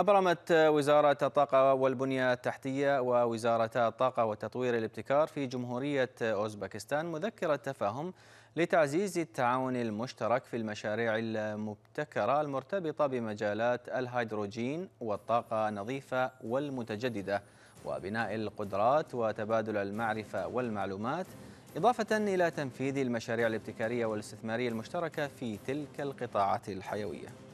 أبرمت وزارة الطاقة والبنية التحتية ووزارتا الطاقة وتطوير الابتكار في جمهورية أوزبكستان مذكرة تفاهم لتعزيز التعاون المشترك في المشاريع المبتكرة المرتبطة بمجالات الهيدروجين والطاقة النظيفة والمتجددة وبناء القدرات وتبادل المعرفة والمعلومات إضافة إلى تنفيذ المشاريع الابتكارية والاستثمارية المشتركة في تلك القطاعات الحيوية